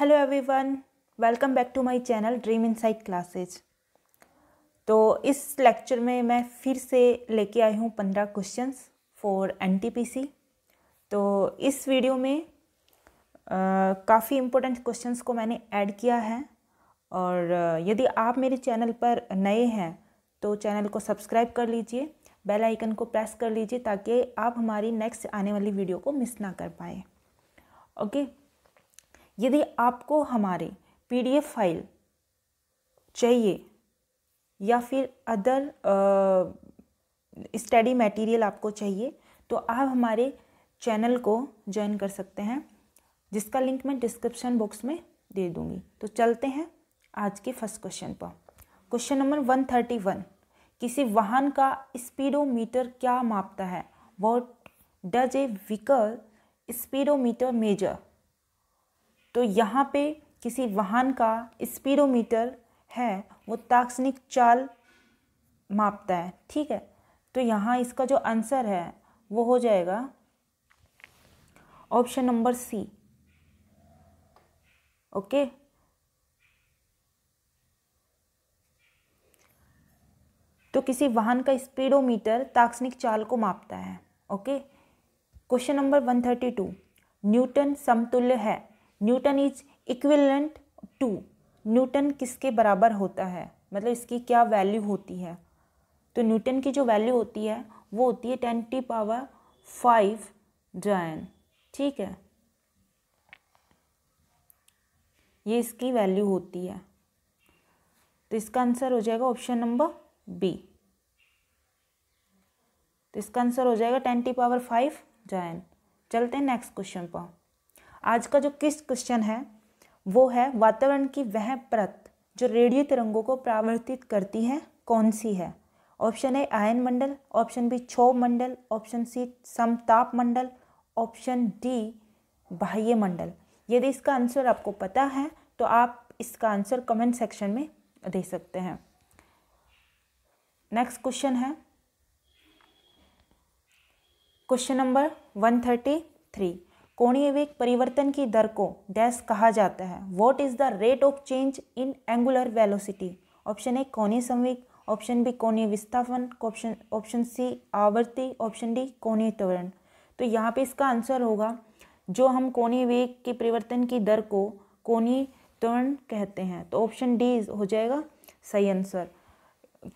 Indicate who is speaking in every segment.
Speaker 1: Hello everyone welcome back to my channel dream insight classes तो इस lecture में मैं फिर से लेके आई हूँ पंद्रह क्वेश्चंस फॉर एनटीपीसी तो इस वीडियो में काफ़ी इम्पोर्टेंट क्वेश्चंस को मैंने ऐड किया है और यदि आप मेरे चैनल पर नए हैं तो चैनल को सब्सक्राइब कर लीजिए बेल आइकन को प्रेस कर लीजिए ताकि आप हमारी नेक्स्ट आने वाली वीडियो को मिस ना कर पाए ओके okay? यदि आपको हमारे पीडीएफ फाइल चाहिए या फिर अदर स्टडी मटेरियल आपको चाहिए तो आप हमारे चैनल को ज्वाइन कर सकते हैं जिसका लिंक मैं डिस्क्रिप्शन बॉक्स में दे दूँगी तो चलते हैं आज के फर्स्ट क्वेश्चन पर question number one thirty one किसी वाहन का स्पीडोमीटर क्या मापता है what does a vehicle speedometer measure तो यहाँ पे किसी वाहन का स्पीडोमीटर है वो ताक्षणिक चाल मापता है ठीक है तो यहाँ इसका जो आंसर है वो हो जाएगा ऑप्शन नंबर सी ओके तो किसी वाहन का स्पीडोमीटर ताक्षणिक चाल को मापता है okay question number one thirty two newton समतुल्य है newton is equivalent to newton किसके बराबर होता है मतलब इसकी क्या वैल्यू होती है तो न्यूटन की जो वैल्यू होती है वो होती है ten the power five dyne ठीक है ये इसकी वैल्यू होती है तो इसका आंसर हो जाएगा ऑप्शन नंबर बी तो इसका आंसर हो जाएगा ten the power five dyne चलते हैं नेक्स्ट क्वेश्चन पर आज का जो किस क्वेश्चन है वो है वातावरण की वह प्रत जो रेडियो तिरंगों को प्रावर्तित करती है कौन सी है ऑप्शन ए आयन मंडल ऑप्शन बी क्षोभ मंडल ऑप्शन सी समताप मंडल ऑप्शन डी बाह्य मंडल यदि इसका आंसर आपको पता है तो आप इसका आंसर कमेंट सेक्शन में दे सकते हैं नेक्स्ट क्वेश्चन है question number one thirty three कोणीय वेग परिवर्तन की दर को डैश कहा जाता है what is the rate of change in angular velocity option A कोणीय संवेग ऑप्शन बी कोणीय विस्थापन ऑप्शन ऑप्शन सी आवर्ती ऑप्शन डी कोणीय त्वरण तो यहाँ पे इसका आंसर होगा जो हम कोणीय वेग के परिवर्तन की दर को कोणीय त्वरण कहते हैं तो ऑप्शन डी हो जाएगा सही आंसर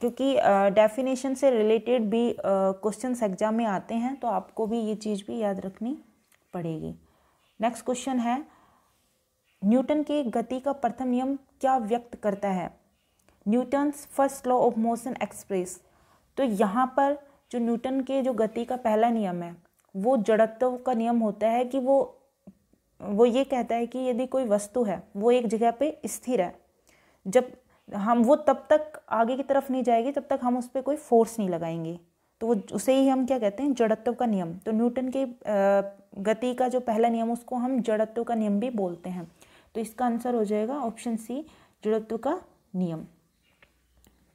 Speaker 1: क्योंकि डेफिनेशन से रिलेटेड भी क्वेश्चंस एग्जाम में आते हैं तो आपको भी ये चीज़ भी याद रखनी पड़ेगी नेक्स्ट क्वेश्चन है न्यूटन के गति का प्रथम नियम क्या व्यक्त करता है Newton's first law of motion express तो यहाँ पर जो न्यूटन के जो गति का पहला नियम है वो जड़त्व का नियम होता है कि वो वो ये कहता है कि यदि कोई वस्तु है वो एक जगह पे स्थिर है जब हम वो तब तक आगे की तरफ नहीं जाएगी तब तक हम उस पर कोई फोर्स नहीं लगाएंगे तो उसे ही हम क्या कहते हैं जड़त्व का नियम तो न्यूटन के गति का जो पहला नियम उसको हम जड़त्व का नियम भी बोलते हैं तो इसका आंसर हो जाएगा ऑप्शन सी जड़त्व का नियम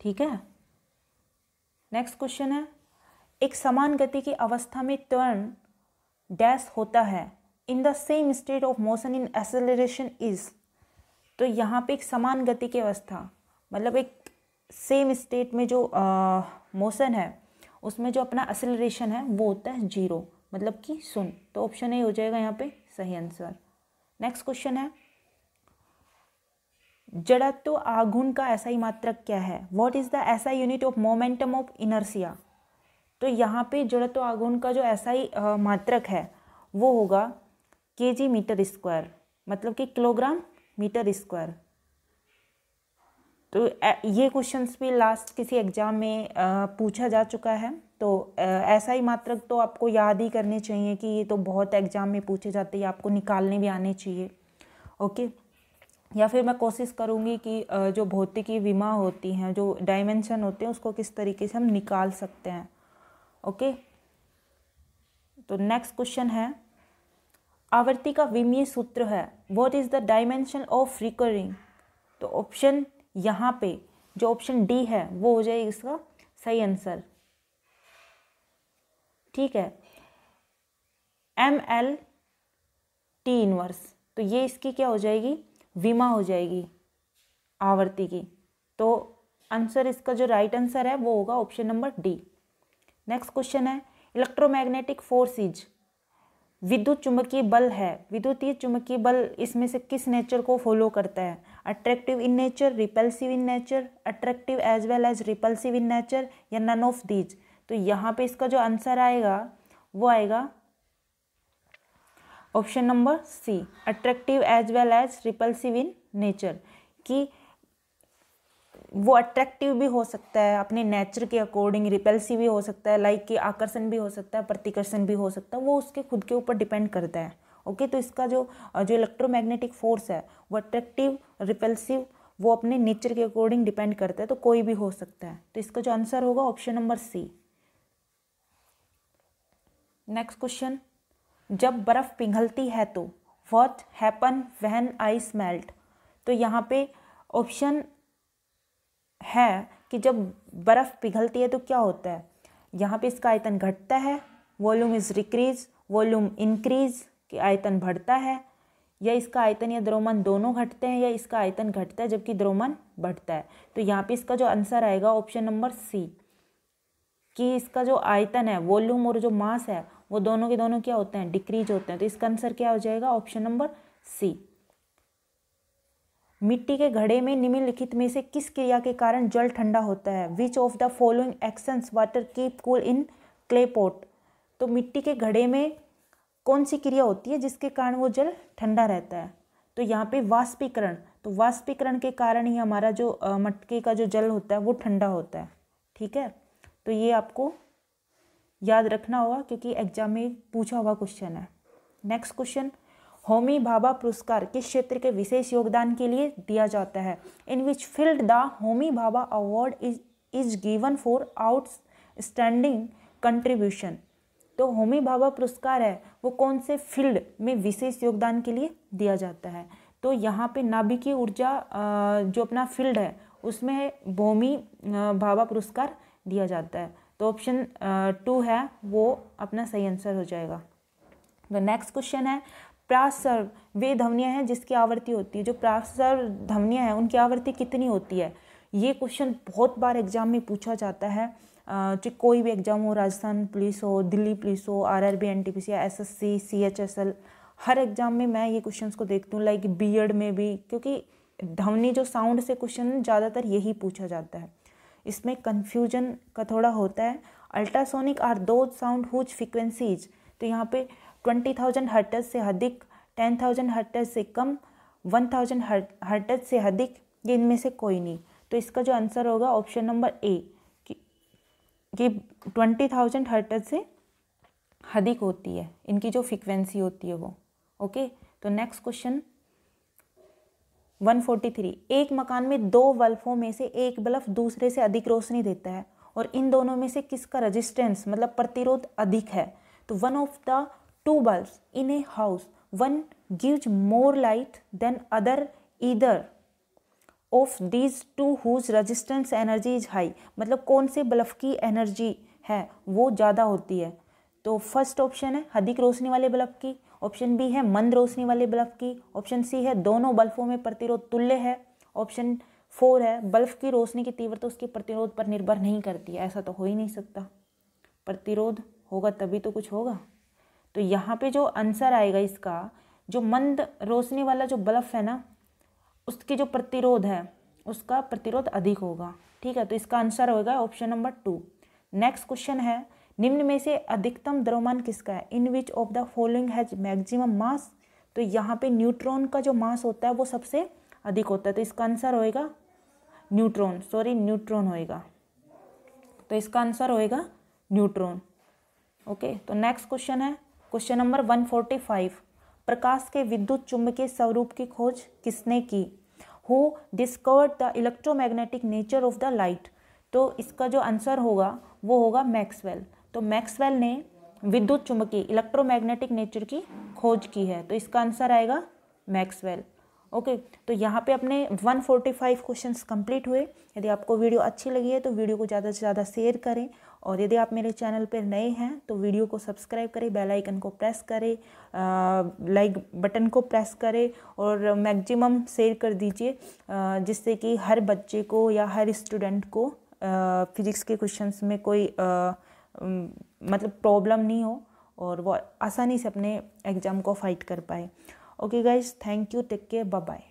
Speaker 1: ठीक है नेक्स्ट क्वेश्चन है एक समान गति की अवस्था में त्वरण डैश होता है in the same state of motion in acceleration is तो यहाँ पे एक समान गति की अवस्था मतलब एक सेम स्टेट में जो मोशन है उसमें जो अपना असलरेशन है वो होता है जीरो मतलब कि सुन तो ऑप्शन ए हो जाएगा यहाँ पे सही आंसर नेक्स्ट क्वेश्चन है जड़त्व आघुन का ऐसा ही मात्रक क्या है what is the SI unit of momentum of inertia तो यहाँ पे जड़त्व आघुन का जो ऐसा ही मात्रक है वो होगा के जी मीटर स्क्वायर मतलब कि किलोग्राम मीटर स्क्वायर तो ये क्वेश्चंस भी लास्ट किसी एग्ज़ाम में पूछा जा चुका है तो ऐसा ही मात्रक तो आपको याद ही करने चाहिए कि ये तो बहुत एग्ज़ाम में पूछे जाते हैं आपको निकालने भी आने चाहिए ओके या फिर मैं कोशिश करूँगी कि जो भौतिकी विमा होती हैं जो डायमेंशन होते हैं उसको किस तरीके से हम निकाल सकते हैं ओके तो नेक्स्ट क्वेश्चन है आवर्ती का विमीय सूत्र है what is the dimension of recurring तो ऑप्शन यहाँ पे जो ऑप्शन डी है वो हो जाएगा इसका सही आंसर ठीक है एम एल टी इनवर्स तो ये इसकी क्या हो जाएगी विमा हो जाएगी आवर्ती की तो आंसर इसका जो राइट right आंसर है वो होगा option number D next question है इलेक्ट्रोमैग्नेटिक फोर्सिज विद्युत चुंबकीय बल है विद्युतीय चुंबकीय बल इसमें से किस नेचर को फॉलो करता है attractive in nature repulsive in nature attractive as well as repulsive in nature या none of these तो यहाँ पे इसका जो आंसर आएगा वो आएगा option number C attractive as well as repulsive in nature कि वो अट्रैक्टिव भी हो सकता है अपने नेचर के अकॉर्डिंग रिपल्सिव भी हो सकता है लाइक like कि आकर्षण भी हो सकता है प्रतिकर्षण भी हो सकता है वो उसके खुद के ऊपर डिपेंड करता है ओके तो इसका जो जो इलेक्ट्रोमैग्नेटिक फोर्स है वो अट्रैक्टिव रिपेल्सिव वो अपने नेचर के अकॉर्डिंग डिपेंड करता है तो कोई भी हो सकता है तो इसका जो आंसर होगा option number C next question जब बर्फ़ पिघलती है तो what happen when ice melt तो यहाँ पे ऑप्शन है कि जब बर्फ़ पिघलती है तो क्या होता है यहाँ पे इसका आयतन घटता है volume is decrease volume increase कि आयतन बढ़ता है या इसका आयतन या द्रोमन दोनों घटते हैं या इसका आयतन घटता है जबकि द्रोमन बढ़ता है तो यहाँ पे इसका जो आंसर आएगा ऑप्शन नंबर सी कि इसका जो आयतन है वॉल्यूम और जो मास है वो दोनों के दोनों क्या होते हैं डिक्रीज होते हैं तो इसका आंसर क्या हो जाएगा ऑप्शन नंबर सी मिट्टी के घड़े में निम्नलिखित में से किस क्रिया के कारण जल ठंडा होता है which of the following actions water keep cool in clay pot तो मिट्टी के घड़े में कौन सी क्रिया होती है जिसके कारण वो जल ठंडा रहता है तो यहाँ पे वाष्पीकरण तो वाष्पीकरण के कारण ही हमारा जो मटके का जो जल होता है वो ठंडा होता है ठीक है तो ये आपको याद रखना होगा क्योंकि एग्जाम में पूछा हुआ क्वेश्चन है नेक्स्ट क्वेश्चन होमी भाभा पुरस्कार किस क्षेत्र के विशेष योगदान के लिए दिया जाता है in which field the Homi Bhabha award is is given for outstanding contribution तो होमी भाभा पुरस्कार है वो कौन से फील्ड में विशेष योगदान के लिए दिया जाता है तो यहाँ पे नाभिकीय ऊर्जा जो अपना फील्ड है उसमें भूमि भाभा पुरस्कार दिया जाता है तो ऑप्शन टू है वो अपना सही आंसर हो जाएगा तो नेक्स्ट क्वेश्चन है प्रासर्व वे ध्वनियाँ हैं जिसकी आवृत्ति होती है जो प्रासर्व ध्वनियाँ हैं उनकी आवृत्ति कितनी होती है ये क्वेश्चन बहुत बार एग्जाम में पूछा जाता है चाहे कोई भी एग्ज़ाम हो राजस्थान पुलिस हो दिल्ली पुलिस हो R R B N T P C S S C C H S L हर एग्ज़ाम में मैं ये क्वेश्चंस को देखती हूँ लाइक बी एड में भी क्योंकि ध्वनि जो साउंड से क्वेश्चन ज़्यादातर यही पूछा जाता है इसमें कन्फ्यूजन का थोड़ा होता है ultrasonic are those sound whose frequencies तो यहाँ पे ट्वेंटी थाउजेंड हर्टज से अधिक टेन थाउजेंड हर्टज से कम वन थाउजेंड हर्टज से अधिक ये इनमें से कोई नहीं तो इसका जो आंसर होगा ऑप्शन नंबर ए ये ट्वेंटी थाउजेंड हर्टज से अधिक होती है इनकी जो फ्रिक्वेंसी होती है वो ओके तो next question one forty three एक मकान में दो बल्फों में से एक बल्फ दूसरे से अधिक रोशनी देता है और इन दोनों में से किसका रजिस्टेंस मतलब प्रतिरोध अधिक है तो one of the two bulb in a house one gives more light than other either of these two whose resistance energy is high मतलब कौन से बल्ब की एनर्जी है वो ज़्यादा होती है तो फर्स्ट ऑप्शन है अधिक रोशनी वाले बल्ब की ऑप्शन बी है मंद रोशनी वाले बल्ब की ऑप्शन सी है दोनों बल्बों में प्रतिरोध तुल्य है ऑप्शन फोर है बल्ब की रोशनी की तीव्रता तो उसके प्रतिरोध पर निर्भर नहीं करती है ऐसा तो हो ही नहीं सकता प्रतिरोध होगा तभी तो कुछ होगा तो यहाँ पे जो आंसर आएगा इसका जो मंद रोशनी वाला जो बल्ब है ना उसकी जो प्रतिरोध है उसका प्रतिरोध अधिक होगा ठीक है तो इसका आंसर होगा option number two next question है निम्न में से अधिकतम द्रव्यमान किसका है in which of the following has maximum mass तो यहाँ पे न्यूट्रॉन का जो मास होता है वो सबसे अधिक होता है तो इसका आंसर होएगा न्यूट्रॉन सॉरी न्यूट्रॉन होएगा तो इसका आंसर होएगा न्यूट्रॉन ओके तो नेक्स्ट क्वेश्चन है question number one forty five प्रकाश के विद्युत चुंबकीय स्वरूप की खोज किसने की who discovered the electromagnetic nature of the light तो इसका जो आंसर होगा वो होगा मैक्सवेल तो मैक्सवेल ने विद्युत चुंबकीय इलेक्ट्रोमैग्नेटिक नेचर की खोज की है तो इसका आंसर आएगा मैक्सवेल ओके तो यहाँ पे अपने 145 क्वेश्चंस कंप्लीट हुए यदि आपको वीडियो अच्छी लगी है तो वीडियो को ज़्यादा से ज़्यादा शेयर करें और यदि आप मेरे चैनल पर नए हैं तो वीडियो को सब्सक्राइब करें बेल आइकन को प्रेस करें लाइक बटन को प्रेस करें और मैक्सिमम शेयर कर दीजिए जिससे कि हर बच्चे को या हर स्टूडेंट को फिजिक्स के क्वेश्चंस में कोई आ, मतलब प्रॉब्लम नहीं हो और वो आसानी से अपने एग्ज़ाम को फाइट कर पाए okay guys thank you take care bye bye